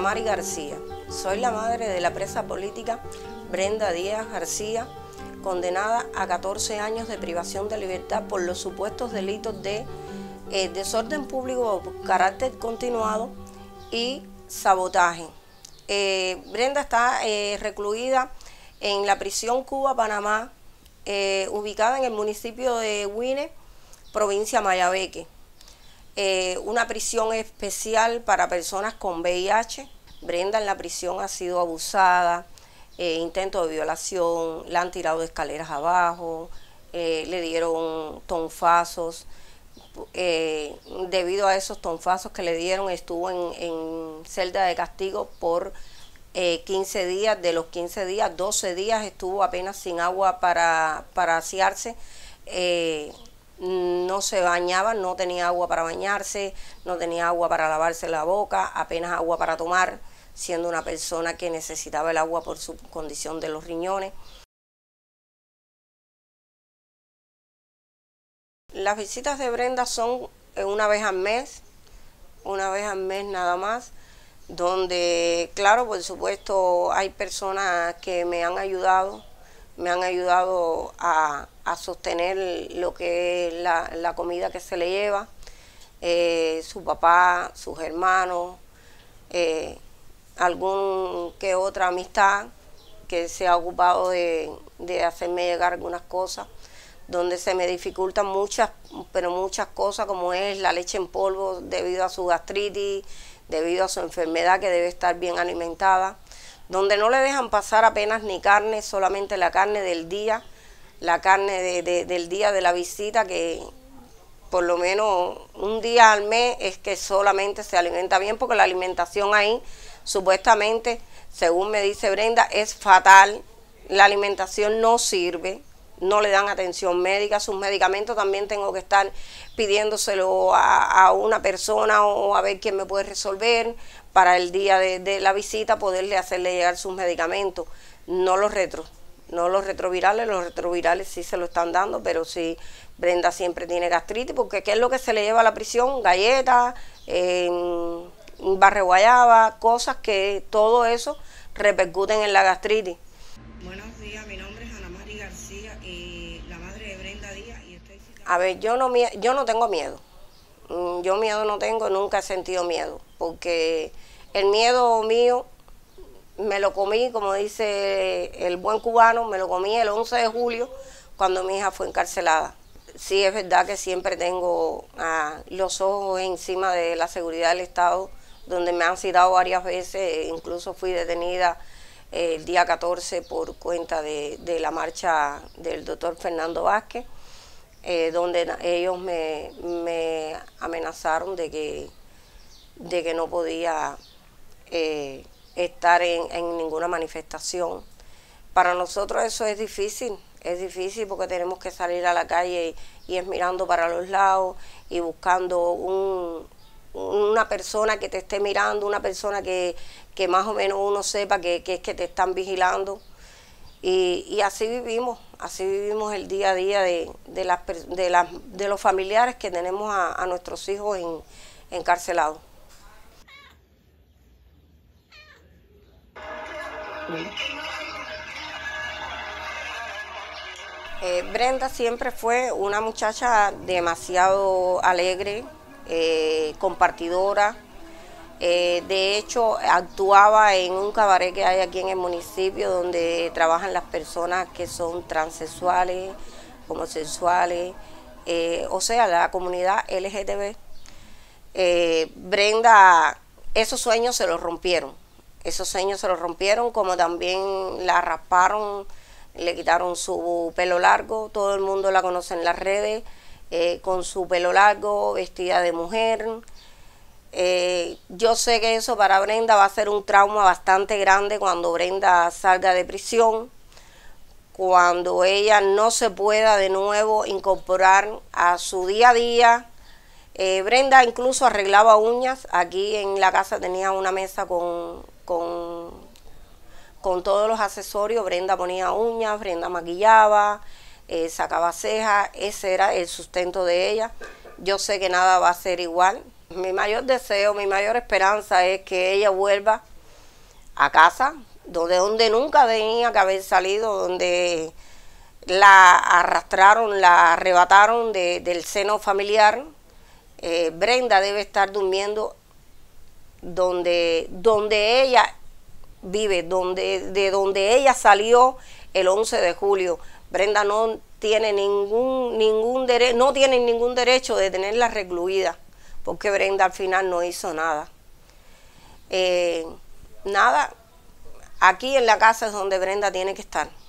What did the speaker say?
García. Soy la madre de la presa política Brenda Díaz García, condenada a 14 años de privación de libertad por los supuestos delitos de eh, desorden público o carácter continuado y sabotaje. Eh, Brenda está eh, recluida en la prisión Cuba-Panamá, ubicada en el municipio de Huine, provincia Mayabeque. Eh, una prisión especial para personas con VIH. Brenda en la prisión ha sido abusada, eh, intento de violación, la han tirado de escaleras abajo, eh, le dieron tonfazos. debido a esos tonfazos que le dieron, estuvo en, celda de castigo por 15 días. De los 15 días, 12 días estuvo apenas sin agua para, para asearse no se bañaba, no tenía agua para bañarse, no tenía agua para lavarse la boca, apenas agua para tomar, siendo una persona que necesitaba el agua por su condición de los riñones. Las visitas de Brenda son eh, una vez al mes, una vez al mes nada más, donde, claro, por supuesto, hay personas que me han ayudado, me han ayudado a, a sostener lo que es la, comida que se le lleva, eh, su papá, sus hermanos, eh, algún que otra amistad que se ha ocupado de, de hacerme llegar algunas cosas, donde se me dificultan muchas, pero muchas cosas como es la leche en polvo debido a su gastritis, debido a su enfermedad que debe estar bien alimentada, donde no le dejan pasar apenas ni carne, solamente la carne del día, la carne del día de la visita, que por lo menos un día al mes es que solamente se alimenta bien, porque la alimentación ahí, supuestamente, según me dice Brenda, es fatal. La alimentación no sirve, no le dan atención médica, sus medicamentos también tengo que estar pidiéndoselo a, una persona o a ver quién me puede resolver para el día de, de la visita poderle hacerle llegar sus medicamentos, no los retro no los retrovirales, los retrovirales sí se lo están dando, pero sí Brenda siempre tiene gastritis, porque ¿qué es lo que se le lleva a la prisión? Galletas, barreguayaba cosas que todo eso repercuten en la gastritis. Buenos días, mi nombre es Ana María García y la madre de Brenda Díaz. Y estoy... A ver, yo no, yo no tengo miedo. Mm, yo miedo no tengo, nunca he sentido miedo, porque el miedo mío me lo comí, como dice el buen cubano, me lo comí el 11 de julio cuando mi hija fue encarcelada. Sí, es verdad que siempre tengo ah, los ojos encima de la seguridad del Estado, donde me han citado varias veces, e incluso fui detenida eh, el día 14 por cuenta de, la marcha del doctor Fernando Vázquez, eh, donde ellos me, amenazaron de que, de que no podía... Eh, estar en, ninguna manifestación. Para nosotros eso es difícil, es difícil porque tenemos que salir a la calle y, es mirando para los lados y buscando un, una persona que te esté mirando, una persona que, más o menos uno sepa que, es que te están vigilando. Y, así vivimos, así vivimos el día a día de, las, de, las, de los familiares que tenemos a, nuestros hijos encarcelados. Eh, Brenda siempre fue una muchacha demasiado alegre, eh, compartidora. Eh, de hecho, actuaba en un cabaret que hay aquí en el municipio donde trabajan las personas que son transexuales, homosexuales, o sea, la comunidad LGTB. Brenda, esos sueños se los rompieron esos sueños se los rompieron, como también la rasparon, le quitaron su pelo largo, todo el mundo la conoce en las redes, eh, con su pelo largo, vestida de mujer. Eh, yo sé que eso para Brenda va a ser un trauma bastante grande cuando Brenda salga de prisión, cuando ella no se pueda de nuevo incorporar a su día a día, eh, Brenda incluso arreglaba uñas. Aquí en la casa tenía una mesa con, con, todos los accesorios. Brenda ponía uñas, Brenda maquillaba, eh, sacaba cejas. Ese era el sustento de ella. Yo sé que nada va a ser igual. Mi mayor deseo, mi mayor esperanza es que ella vuelva a casa, donde, donde nunca tenía que haber salido, donde la arrastraron, la arrebataron del seno familiar eh, Brenda debe estar durmiendo donde, donde ella vive, donde, de donde ella salió el 11 de julio. Brenda no tiene ningún, ningún derecho, no tiene ningún derecho de tenerla recluida, porque Brenda al final no hizo nada. Eh, nada, aquí en la casa es donde Brenda tiene que estar.